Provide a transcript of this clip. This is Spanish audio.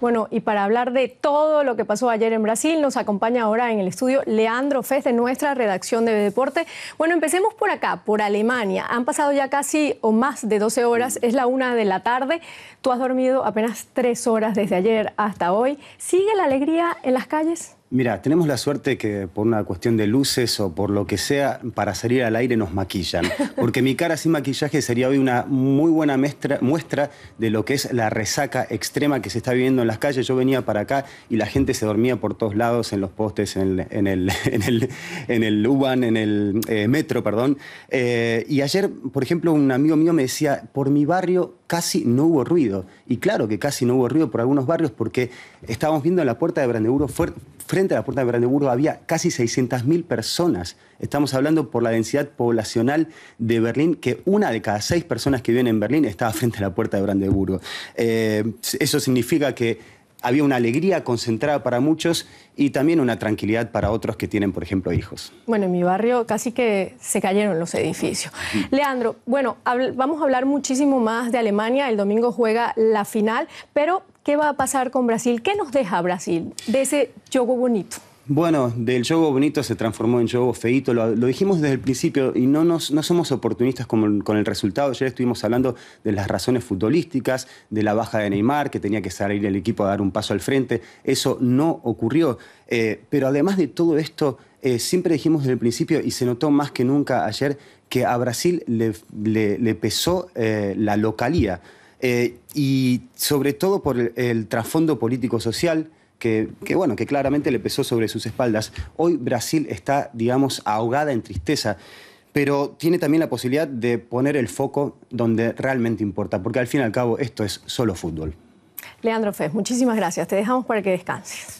Bueno, y para hablar de todo lo que pasó ayer en Brasil, nos acompaña ahora en el estudio Leandro Fez de nuestra redacción de Deporte. Bueno, empecemos por acá, por Alemania. Han pasado ya casi o más de 12 horas, es la una de la tarde. Tú has dormido apenas tres horas desde ayer hasta hoy. ¿Sigue la alegría en las calles? Mira, tenemos la suerte que por una cuestión de luces o por lo que sea, para salir al aire nos maquillan. Porque mi cara sin maquillaje sería hoy una muy buena muestra, de lo que es la resaca extrema que se está viviendo en las calles. Yo venía para acá y la gente se dormía por todos lados, en los postes, en, el, en el, en el en el eh, metro, perdón. Eh, y ayer, por ejemplo, un amigo mío me decía, por mi barrio casi no hubo ruido. Y claro que casi no hubo ruido por algunos barrios porque estábamos viendo en la puerta de Brandeburgo, frente a la puerta de Brandeburgo había casi 600.000 personas. Estamos hablando por la densidad poblacional de Berlín, que una de cada seis personas que viven en Berlín estaba frente a la puerta de Brandeburgo. Eh, eso significa que había una alegría concentrada para muchos y también una tranquilidad para otros que tienen, por ejemplo, hijos. Bueno, en mi barrio casi que se cayeron los edificios. Leandro, bueno, vamos a hablar muchísimo más de Alemania. El domingo juega la final, pero ¿qué va a pasar con Brasil? ¿Qué nos deja Brasil de ese juego bonito? Bueno, del jogo bonito se transformó en jogo feito, lo, dijimos desde el principio y no, nos, no somos oportunistas con, el resultado. Ayer estuvimos hablando de las razones futbolísticas, de la baja de Neymar, que tenía que salir el equipo a dar un paso al frente. Eso no ocurrió. Eh, pero además de todo esto, eh, siempre dijimos desde el principio y se notó más que nunca ayer que a Brasil le, pesó eh, la localía y sobre todo por el trasfondo político-social que, bueno, que claramente le pesó sobre sus espaldas. Hoy Brasil está, digamos, ahogada en tristeza, pero tiene también la posibilidad de poner el foco donde realmente importa, porque al fin y al cabo esto es solo fútbol. Leandro Fez, muchísimas gracias. Te dejamos para que descanses.